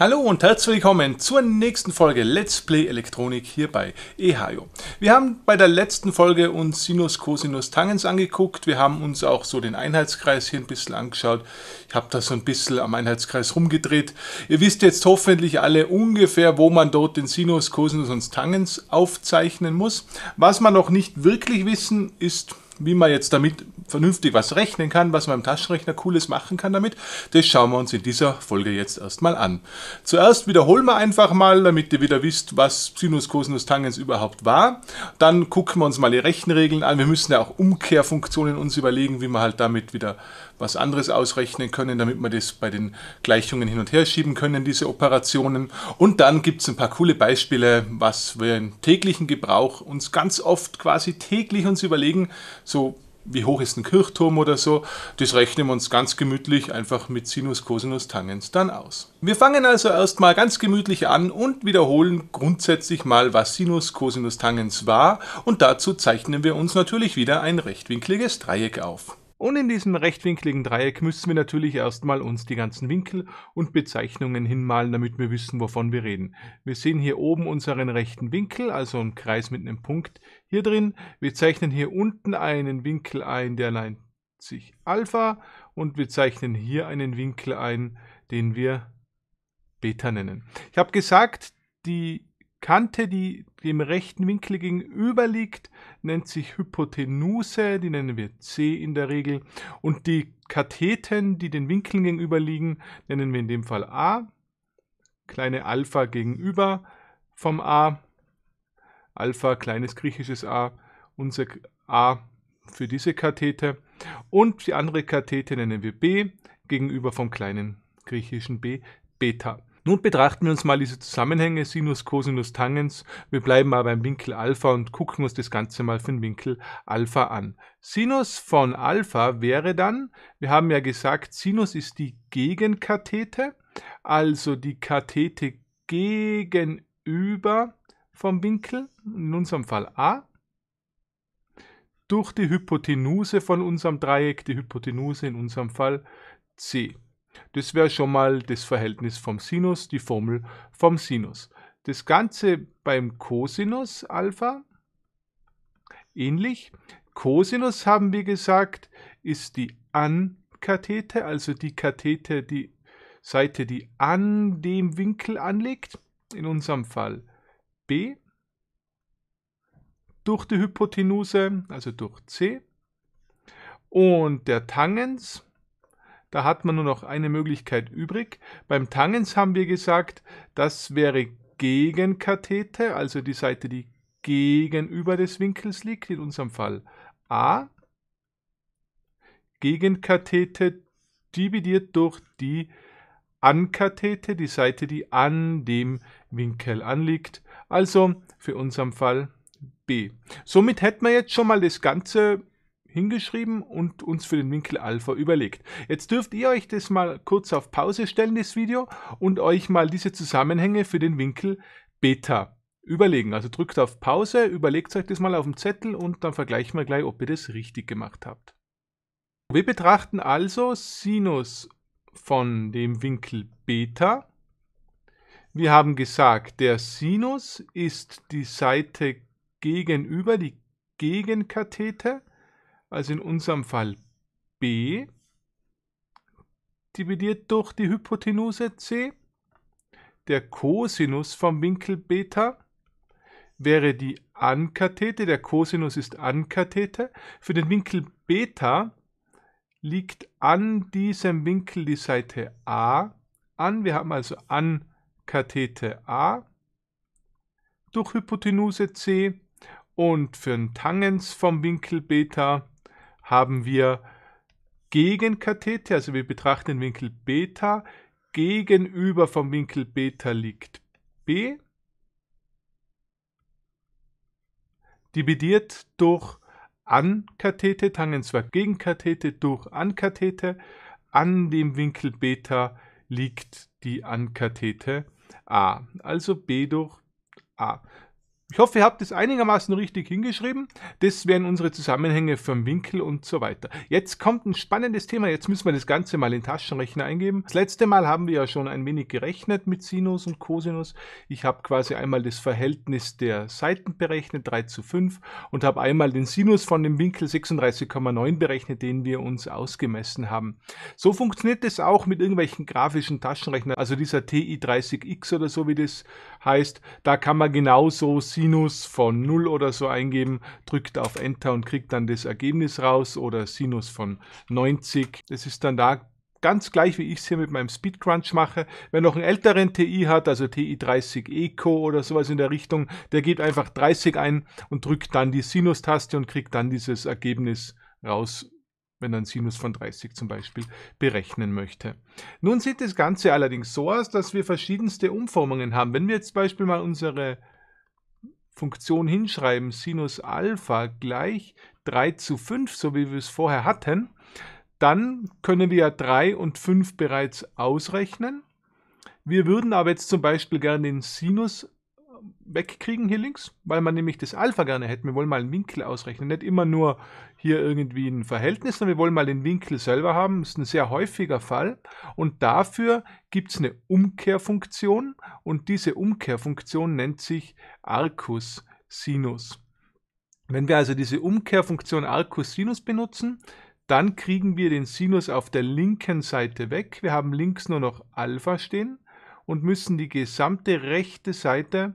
Hallo und herzlich willkommen zur nächsten Folge Let's Play Elektronik hier bei EHIO. Wir haben bei der letzten Folge uns Sinus, Cosinus, Tangens angeguckt. Wir haben uns auch so den Einheitskreis hier ein bisschen angeschaut. Ich habe da so ein bisschen am Einheitskreis rumgedreht. Ihr wisst jetzt hoffentlich alle ungefähr, wo man dort den Sinus, Cosinus und Tangens aufzeichnen muss. Was man noch nicht wirklich wissen, ist wie man jetzt damit vernünftig was rechnen kann, was man im Taschenrechner Cooles machen kann damit, das schauen wir uns in dieser Folge jetzt erstmal an. Zuerst wiederholen wir einfach mal, damit ihr wieder wisst, was Sinus, Cosinus, Tangens überhaupt war. Dann gucken wir uns mal die Rechenregeln an. Wir müssen ja auch Umkehrfunktionen uns überlegen, wie wir halt damit wieder was anderes ausrechnen können, damit wir das bei den Gleichungen hin und her schieben können, diese Operationen. Und dann gibt es ein paar coole Beispiele, was wir im täglichen Gebrauch uns ganz oft quasi täglich uns überlegen, so wie hoch ist ein Kirchturm oder so, das rechnen wir uns ganz gemütlich einfach mit Sinus, Cosinus, Tangens dann aus. Wir fangen also erstmal ganz gemütlich an und wiederholen grundsätzlich mal, was Sinus, Cosinus, Tangens war und dazu zeichnen wir uns natürlich wieder ein rechtwinkliges Dreieck auf. Und in diesem rechtwinkligen Dreieck müssen wir natürlich erstmal uns die ganzen Winkel und Bezeichnungen hinmalen, damit wir wissen, wovon wir reden. Wir sehen hier oben unseren rechten Winkel, also einen Kreis mit einem Punkt hier drin. Wir zeichnen hier unten einen Winkel ein, der nennt sich Alpha und wir zeichnen hier einen Winkel ein, den wir Beta nennen. Ich habe gesagt, die Kante, die dem rechten Winkel gegenüber liegt, nennt sich Hypotenuse, die nennen wir C in der Regel. Und die Katheten, die den Winkeln gegenüber liegen, nennen wir in dem Fall A. Kleine Alpha gegenüber vom A. Alpha, kleines griechisches A. Unser A für diese Kathete. Und die andere Kathete nennen wir B, gegenüber vom kleinen griechischen B, Beta. Nun betrachten wir uns mal diese Zusammenhänge Sinus, Cosinus, Tangens. Wir bleiben aber im Winkel Alpha und gucken uns das Ganze mal für den Winkel Alpha an. Sinus von Alpha wäre dann, wir haben ja gesagt, Sinus ist die Gegenkathete, also die Kathete gegenüber vom Winkel, in unserem Fall A, durch die Hypotenuse von unserem Dreieck, die Hypotenuse in unserem Fall C. Das wäre schon mal das Verhältnis vom Sinus, die Formel vom Sinus. Das Ganze beim Cosinus Alpha ähnlich. Cosinus haben wir gesagt, ist die Ankathete, also die Kathete, die Seite, die an dem Winkel anliegt, in unserem Fall B, durch die Hypotenuse, also durch C. Und der Tangens da hat man nur noch eine Möglichkeit übrig. Beim Tangens haben wir gesagt, das wäre gegen Kathete, also die Seite, die gegenüber des Winkels liegt, in unserem Fall A. Gegenkathete dividiert durch die Ankathete, die Seite, die an dem Winkel anliegt. Also für unseren Fall B. Somit hätten wir jetzt schon mal das ganze hingeschrieben und uns für den Winkel Alpha überlegt. Jetzt dürft ihr euch das mal kurz auf Pause stellen, das Video, und euch mal diese Zusammenhänge für den Winkel Beta überlegen. Also drückt auf Pause, überlegt euch das mal auf dem Zettel und dann vergleichen wir gleich, ob ihr das richtig gemacht habt. Wir betrachten also Sinus von dem Winkel Beta. Wir haben gesagt, der Sinus ist die Seite gegenüber, die Gegenkathete also in unserem Fall b, dividiert durch die Hypotenuse c. Der Kosinus vom Winkel Beta wäre die Ankathete, der Kosinus ist Ankathete. Für den Winkel Beta liegt an diesem Winkel die Seite a an. Wir haben also Ankathete a durch Hypotenuse c und für den Tangens vom Winkel Beta haben wir gegen Kathete, also wir betrachten den Winkel Beta, gegenüber vom Winkel Beta liegt B, dividiert durch Ankathete, Tangenswert gegen Kathete durch Ankathete, an dem Winkel Beta liegt die Ankathete A, also B durch A. Ich hoffe, ihr habt es einigermaßen richtig hingeschrieben. Das wären unsere Zusammenhänge vom Winkel und so weiter. Jetzt kommt ein spannendes Thema. Jetzt müssen wir das Ganze mal in Taschenrechner eingeben. Das letzte Mal haben wir ja schon ein wenig gerechnet mit Sinus und Cosinus. Ich habe quasi einmal das Verhältnis der Seiten berechnet, 3 zu 5, und habe einmal den Sinus von dem Winkel 36,9 berechnet, den wir uns ausgemessen haben. So funktioniert es auch mit irgendwelchen grafischen Taschenrechnern. Also dieser TI30X oder so, wie das heißt, da kann man genauso Sinus von 0 oder so eingeben, drückt auf Enter und kriegt dann das Ergebnis raus oder Sinus von 90. Das ist dann da ganz gleich, wie ich es hier mit meinem Speedcrunch mache. Wer noch einen älteren TI hat, also TI30 Eco oder sowas in der Richtung, der gibt einfach 30 ein und drückt dann die Sinus-Taste und kriegt dann dieses Ergebnis raus, wenn er einen Sinus von 30 zum Beispiel berechnen möchte. Nun sieht das Ganze allerdings so aus, dass wir verschiedenste Umformungen haben. Wenn wir jetzt zum Beispiel mal unsere Funktion hinschreiben, Sinus Alpha gleich 3 zu 5, so wie wir es vorher hatten, dann können wir ja 3 und 5 bereits ausrechnen. Wir würden aber jetzt zum Beispiel gerne den Sinus wegkriegen hier links, weil man nämlich das Alpha gerne hätte. Wir wollen mal einen Winkel ausrechnen, nicht immer nur hier irgendwie ein Verhältnis, sondern wir wollen mal den Winkel selber haben. Das ist ein sehr häufiger Fall und dafür gibt es eine Umkehrfunktion und diese Umkehrfunktion nennt sich Arcus Sinus. Wenn wir also diese Umkehrfunktion Arcus Sinus benutzen, dann kriegen wir den Sinus auf der linken Seite weg. Wir haben links nur noch Alpha stehen und müssen die gesamte rechte Seite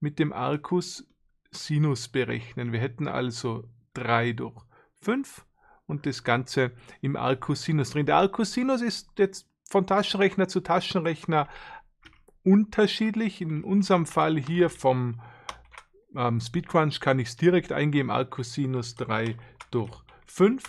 mit dem Arcus Sinus berechnen. Wir hätten also 3 durch 5 und das Ganze im Arcus Sinus drin. Der Arcus Sinus ist jetzt von Taschenrechner zu Taschenrechner unterschiedlich. In unserem Fall hier vom ähm, Speedcrunch kann ich es direkt eingeben, Arcus Sinus 3 durch 5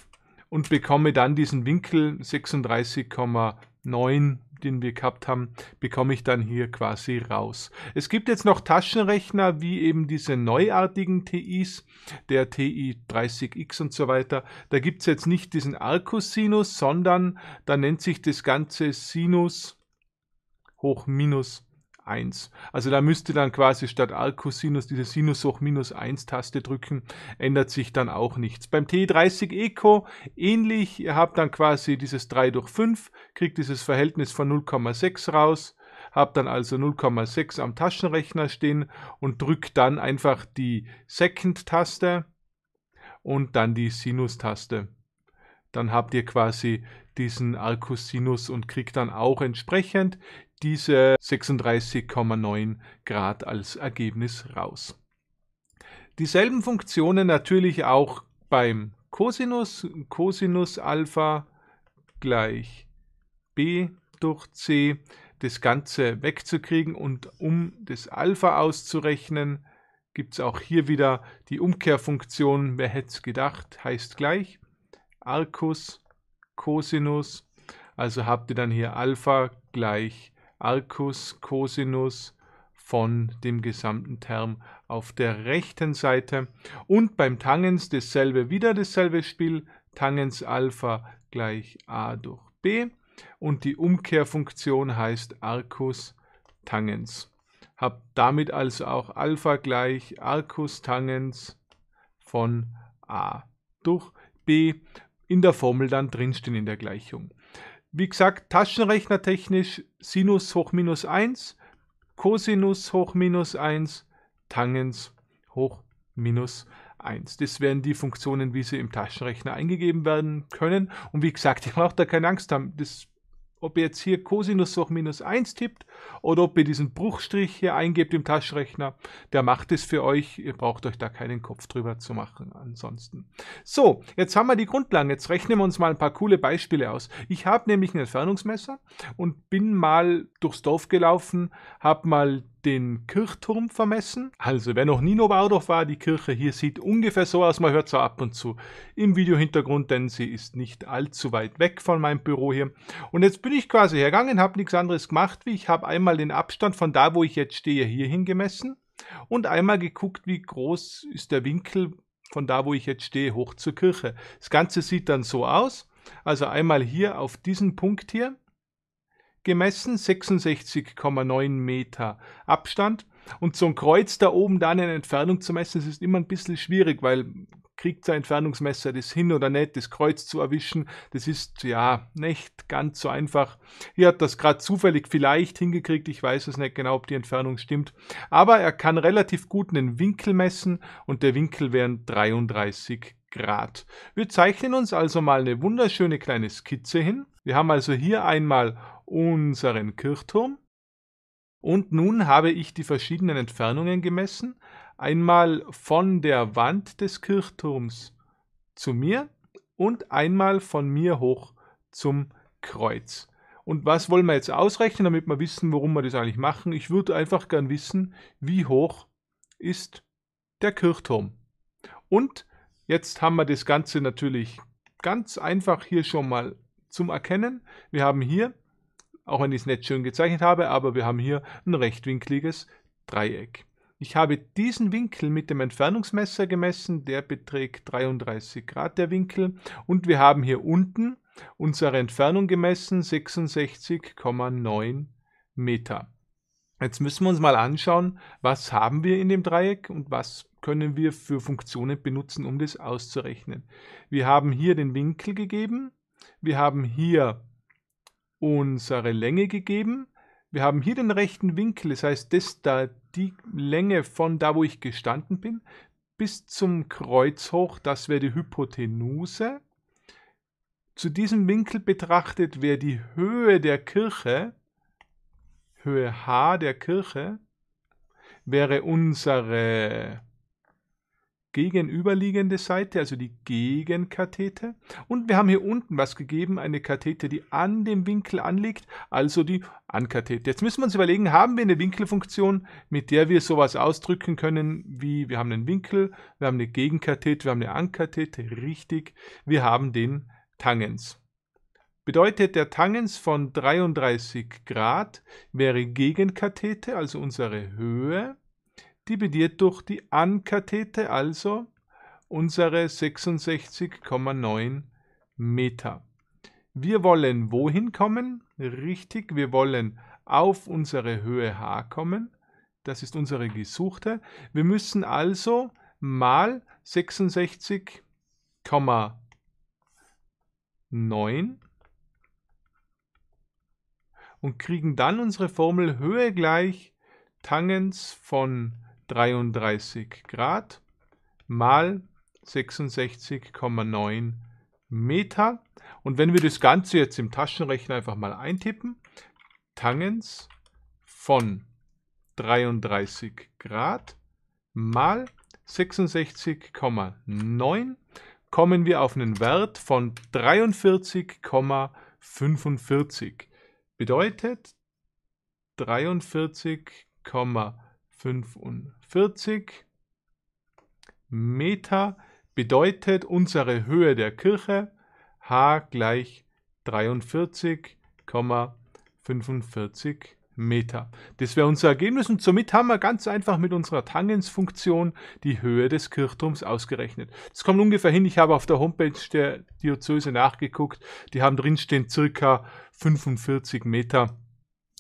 und bekomme dann diesen Winkel 36,9 den wir gehabt haben, bekomme ich dann hier quasi raus. Es gibt jetzt noch Taschenrechner, wie eben diese neuartigen TIs, der TI 30X und so weiter. Da gibt es jetzt nicht diesen Arcosinus, sondern da nennt sich das Ganze Sinus hoch Minus 1. Also da müsste dann quasi statt Arcosinus diese Sinus hoch minus 1 Taste drücken, ändert sich dann auch nichts. Beim T30 Eco ähnlich, ihr habt dann quasi dieses 3 durch 5, kriegt dieses Verhältnis von 0,6 raus, habt dann also 0,6 am Taschenrechner stehen und drückt dann einfach die Second-Taste und dann die Sinus-Taste. Dann habt ihr quasi diesen Arcus Sinus und kriegt dann auch entsprechend diese 36,9 Grad als Ergebnis raus. Dieselben Funktionen natürlich auch beim Cosinus. Cosinus Alpha gleich b durch c. Das Ganze wegzukriegen und um das Alpha auszurechnen, gibt es auch hier wieder die Umkehrfunktion. Wer hätte es gedacht, heißt gleich Arcus Cosinus. Also habt ihr dann hier Alpha gleich Arcus Cosinus von dem gesamten Term auf der rechten Seite. Und beim Tangens dasselbe, wieder dasselbe Spiel. Tangens Alpha gleich a durch b. Und die Umkehrfunktion heißt Arcus Tangens. Habt damit also auch Alpha gleich Arcus Tangens von a durch b in der Formel dann drinstehen in der Gleichung. Wie gesagt, taschenrechnertechnisch Sinus hoch minus 1, Cosinus hoch minus 1, Tangens hoch minus 1. Das wären die Funktionen, wie sie im Taschenrechner eingegeben werden können. Und wie gesagt, ihr braucht da keine Angst haben. Das ob ihr jetzt hier Cosinus durch minus 1 tippt oder ob ihr diesen Bruchstrich hier eingebt im Taschenrechner, der macht es für euch. Ihr braucht euch da keinen Kopf drüber zu machen ansonsten. So, jetzt haben wir die Grundlagen. Jetzt rechnen wir uns mal ein paar coole Beispiele aus. Ich habe nämlich ein Entfernungsmesser und bin mal durchs Dorf gelaufen, habe mal den Kirchturm vermessen. Also wer noch nie in Oberauerdorf war, die Kirche hier sieht ungefähr so aus, man hört so ab und zu im Videohintergrund, denn sie ist nicht allzu weit weg von meinem Büro hier. Und jetzt bin ich quasi hergegangen, habe nichts anderes gemacht, wie ich habe einmal den Abstand von da, wo ich jetzt stehe, hierhin gemessen und einmal geguckt, wie groß ist der Winkel von da, wo ich jetzt stehe, hoch zur Kirche. Das Ganze sieht dann so aus. Also einmal hier auf diesen Punkt hier gemessen, 66,9 Meter Abstand. Und so ein Kreuz da oben dann in Entfernung zu messen, das ist immer ein bisschen schwierig, weil kriegt sein Entfernungsmesser das hin oder nicht, das Kreuz zu erwischen, das ist ja nicht ganz so einfach. Hier hat das gerade zufällig vielleicht hingekriegt, ich weiß es nicht genau, ob die Entfernung stimmt, aber er kann relativ gut einen Winkel messen und der Winkel wären 33 Grad. Wir zeichnen uns also mal eine wunderschöne kleine Skizze hin wir haben also hier einmal unseren Kirchturm und nun habe ich die verschiedenen Entfernungen gemessen, einmal von der Wand des Kirchturms zu mir und einmal von mir hoch zum Kreuz. Und was wollen wir jetzt ausrechnen, damit wir wissen, warum wir das eigentlich machen? Ich würde einfach gern wissen, wie hoch ist der Kirchturm. Und jetzt haben wir das Ganze natürlich ganz einfach hier schon mal zum Erkennen. Wir haben hier, auch wenn ich es nicht schön gezeichnet habe, aber wir haben hier ein rechtwinkliges Dreieck. Ich habe diesen Winkel mit dem Entfernungsmesser gemessen, der beträgt 33 Grad der Winkel und wir haben hier unten unsere Entfernung gemessen 66,9 Meter. Jetzt müssen wir uns mal anschauen, was haben wir in dem Dreieck und was können wir für Funktionen benutzen, um das auszurechnen. Wir haben hier den Winkel gegeben wir haben hier unsere Länge gegeben. Wir haben hier den rechten Winkel, das heißt, das da die Länge von da, wo ich gestanden bin, bis zum Kreuz hoch, das wäre die Hypotenuse. Zu diesem Winkel betrachtet wäre die Höhe der Kirche, Höhe h der Kirche, wäre unsere gegenüberliegende Seite, also die Gegenkathete. Und wir haben hier unten was gegeben, eine Kathete, die an dem Winkel anliegt, also die Ankathete. Jetzt müssen wir uns überlegen, haben wir eine Winkelfunktion, mit der wir sowas ausdrücken können, wie wir haben einen Winkel, wir haben eine Gegenkathete, wir haben eine Ankathete, richtig, wir haben den Tangens. Bedeutet, der Tangens von 33 Grad wäre Gegenkathete, also unsere Höhe, dividiert durch die Ankathete, also unsere 66,9 Meter. Wir wollen wohin kommen? Richtig, wir wollen auf unsere Höhe h kommen. Das ist unsere gesuchte. Wir müssen also mal 66,9 und kriegen dann unsere Formel Höhe gleich Tangens von 33 Grad mal 66,9 Meter. Und wenn wir das Ganze jetzt im Taschenrechner einfach mal eintippen, Tangens von 33 Grad mal 66,9 kommen wir auf einen Wert von 43,45. Bedeutet 43,45 40 Meter bedeutet unsere Höhe der Kirche h gleich 43,45 Meter. Das wäre unser Ergebnis und somit haben wir ganz einfach mit unserer Tangensfunktion die Höhe des Kirchturms ausgerechnet. Das kommt ungefähr hin, ich habe auf der Homepage der Diözese nachgeguckt, die haben drinstehen circa 45 Meter.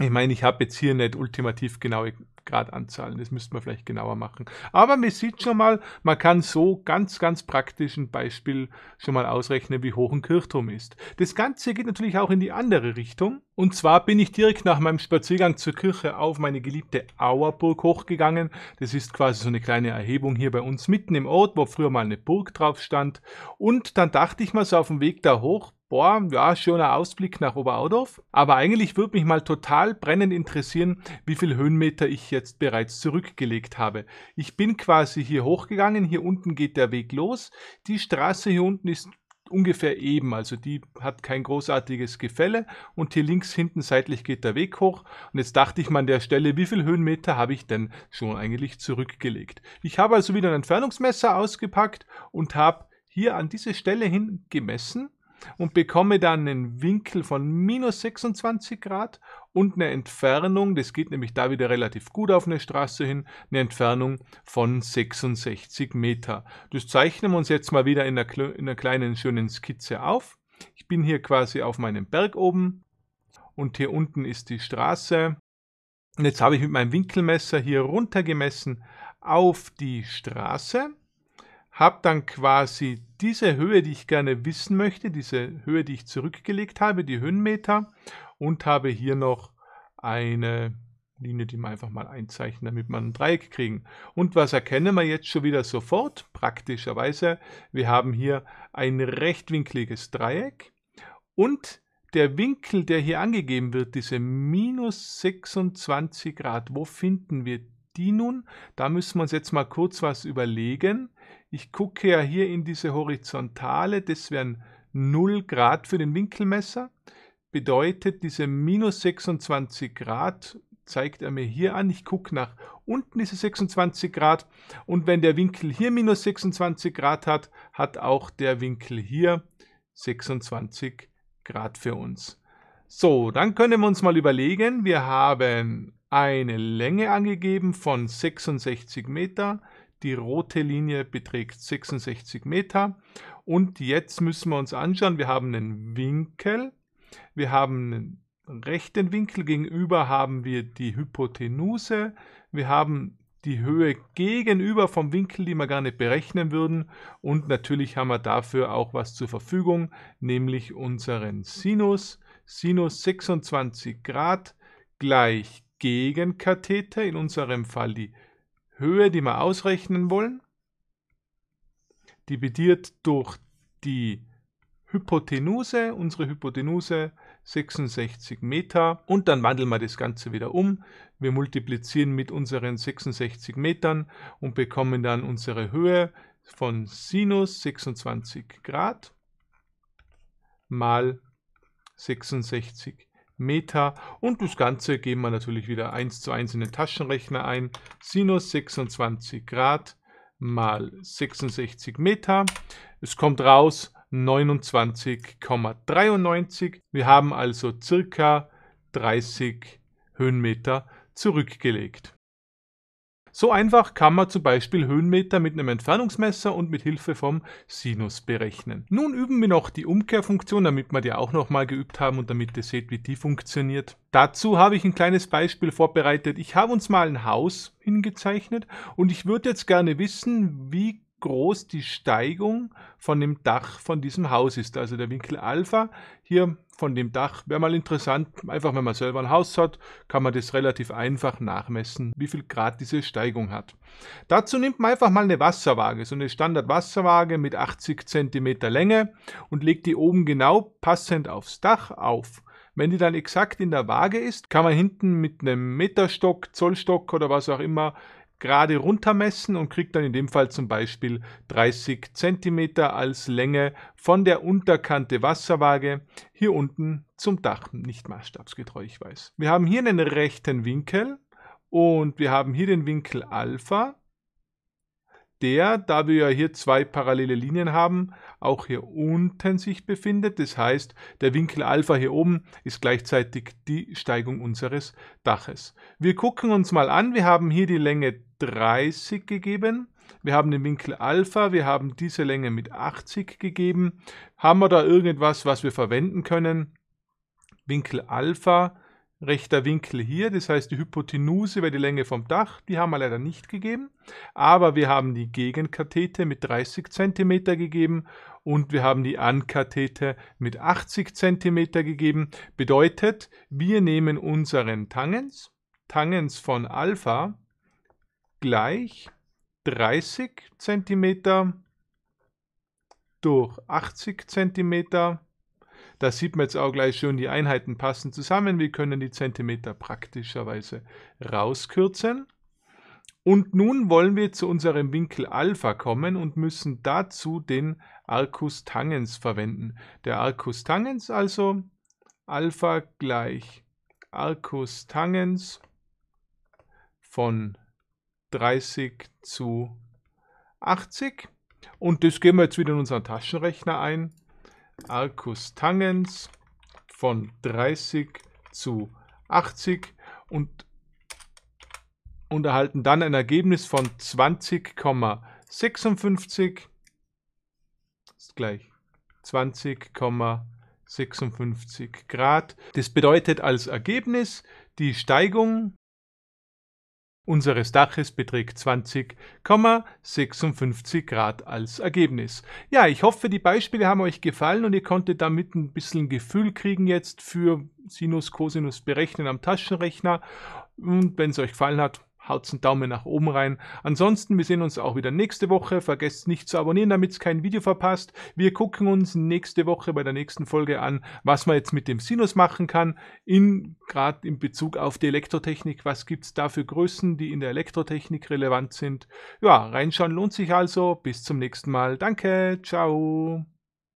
Ich meine, ich habe jetzt hier nicht ultimativ genaue Grad anzahlen. Das müsste man vielleicht genauer machen. Aber man sieht schon mal, man kann so ganz, ganz praktisch ein Beispiel schon mal ausrechnen, wie hoch ein Kirchturm ist. Das Ganze geht natürlich auch in die andere Richtung. Und zwar bin ich direkt nach meinem Spaziergang zur Kirche auf meine geliebte Auerburg hochgegangen. Das ist quasi so eine kleine Erhebung hier bei uns mitten im Ort, wo früher mal eine Burg drauf stand. Und dann dachte ich mal so auf dem Weg da hoch, boah, ja, schöner Ausblick nach Oberaudorf. Aber eigentlich würde mich mal total brennend interessieren, wie viel Höhenmeter ich jetzt bereits zurückgelegt habe. Ich bin quasi hier hochgegangen, hier unten geht der Weg los. Die Straße hier unten ist ungefähr eben, also die hat kein großartiges Gefälle und hier links hinten seitlich geht der Weg hoch und jetzt dachte ich mal an der Stelle, wie viel Höhenmeter habe ich denn schon eigentlich zurückgelegt. Ich habe also wieder ein Entfernungsmesser ausgepackt und habe hier an diese Stelle hin gemessen und bekomme dann einen Winkel von minus 26 Grad und eine Entfernung, das geht nämlich da wieder relativ gut auf eine Straße hin, eine Entfernung von 66 Meter. Das zeichnen wir uns jetzt mal wieder in einer, kleinen schönen Skizze auf. Ich bin hier quasi auf meinem Berg oben und hier unten ist die Straße. Und jetzt habe ich mit meinem Winkelmesser hier runter gemessen auf die Straße habe dann quasi diese Höhe, die ich gerne wissen möchte, diese Höhe, die ich zurückgelegt habe, die Höhenmeter und habe hier noch eine Linie, die man einfach mal einzeichnen, damit man ein Dreieck kriegen. Und was erkennen wir jetzt schon wieder sofort? Praktischerweise, wir haben hier ein rechtwinkliges Dreieck und der Winkel, der hier angegeben wird, diese minus 26 Grad, wo finden wir die nun? Da müssen wir uns jetzt mal kurz was überlegen. Ich gucke ja hier in diese Horizontale, das wären 0 Grad für den Winkelmesser. Bedeutet, diese minus 26 Grad zeigt er mir hier an. Ich gucke nach unten, diese 26 Grad. Und wenn der Winkel hier minus 26 Grad hat, hat auch der Winkel hier 26 Grad für uns. So, dann können wir uns mal überlegen, wir haben eine Länge angegeben von 66 Meter. Die rote Linie beträgt 66 Meter. Und jetzt müssen wir uns anschauen, wir haben einen Winkel, wir haben einen rechten Winkel, gegenüber haben wir die Hypotenuse, wir haben die Höhe gegenüber vom Winkel, die wir gar nicht berechnen würden. Und natürlich haben wir dafür auch was zur Verfügung, nämlich unseren Sinus. Sinus 26 Grad gleich Gegenkatheter, in unserem Fall die Höhe, die wir ausrechnen wollen, dividiert durch die Hypotenuse, unsere Hypotenuse 66 Meter und dann wandeln wir das Ganze wieder um. Wir multiplizieren mit unseren 66 Metern und bekommen dann unsere Höhe von Sinus 26 Grad mal 66 Meter. Meta und das Ganze geben wir natürlich wieder 1 zu 1 in den Taschenrechner ein. Sinus 26 Grad mal 66 Meter. Es kommt raus 29,93. Wir haben also circa 30 Höhenmeter zurückgelegt. So einfach kann man zum Beispiel Höhenmeter mit einem Entfernungsmesser und mit Hilfe vom Sinus berechnen. Nun üben wir noch die Umkehrfunktion, damit wir die auch nochmal geübt haben und damit ihr seht, wie die funktioniert. Dazu habe ich ein kleines Beispiel vorbereitet. Ich habe uns mal ein Haus hingezeichnet und ich würde jetzt gerne wissen, wie groß die Steigung von dem Dach von diesem Haus ist. Also der Winkel Alpha hier von dem Dach wäre mal interessant. Einfach wenn man selber ein Haus hat, kann man das relativ einfach nachmessen, wie viel Grad diese Steigung hat. Dazu nimmt man einfach mal eine Wasserwaage, so eine Standardwasserwaage mit 80 cm Länge und legt die oben genau passend aufs Dach auf. Wenn die dann exakt in der Waage ist, kann man hinten mit einem Meterstock, Zollstock oder was auch immer gerade runtermessen und kriegt dann in dem Fall zum Beispiel 30 cm als Länge von der Unterkante Wasserwaage hier unten zum Dach. Nicht maßstabsgetreu, ich weiß. Wir haben hier einen rechten Winkel und wir haben hier den Winkel Alpha der, da wir ja hier zwei parallele Linien haben, auch hier unten sich befindet. Das heißt, der Winkel Alpha hier oben ist gleichzeitig die Steigung unseres Daches. Wir gucken uns mal an. Wir haben hier die Länge 30 gegeben. Wir haben den Winkel Alpha, wir haben diese Länge mit 80 gegeben. Haben wir da irgendwas, was wir verwenden können? Winkel Alpha rechter Winkel hier. Das heißt, die Hypotenuse wäre die Länge vom Dach. Die haben wir leider nicht gegeben. Aber wir haben die Gegenkathete mit 30 cm gegeben und wir haben die Ankathete mit 80 cm gegeben. Bedeutet, wir nehmen unseren Tangens, Tangens von Alpha gleich 30 cm durch 80 cm da sieht man jetzt auch gleich schon, die Einheiten passen zusammen. Wir können die Zentimeter praktischerweise rauskürzen. Und nun wollen wir zu unserem Winkel Alpha kommen und müssen dazu den Arcus Tangens verwenden. Der Arcus Tangens also Alpha gleich Arcus Tangens von 30 zu 80. Und das geben wir jetzt wieder in unseren Taschenrechner ein. Arcus Tangens von 30 zu 80 und, und erhalten dann ein Ergebnis von 20,56 ist gleich 20,56 Grad. Das bedeutet als Ergebnis die Steigung unseres Daches beträgt 20,56 Grad als Ergebnis. Ja, ich hoffe, die Beispiele haben euch gefallen und ihr konntet damit ein bisschen Gefühl kriegen jetzt für Sinus, Cosinus berechnen am Taschenrechner. Und wenn es euch gefallen hat, haut's einen Daumen nach oben rein. Ansonsten, wir sehen uns auch wieder nächste Woche. Vergesst nicht zu abonnieren, damit kein Video verpasst. Wir gucken uns nächste Woche bei der nächsten Folge an, was man jetzt mit dem Sinus machen kann, in gerade in Bezug auf die Elektrotechnik. Was gibt's da für Größen, die in der Elektrotechnik relevant sind? Ja, reinschauen lohnt sich also. Bis zum nächsten Mal. Danke, ciao.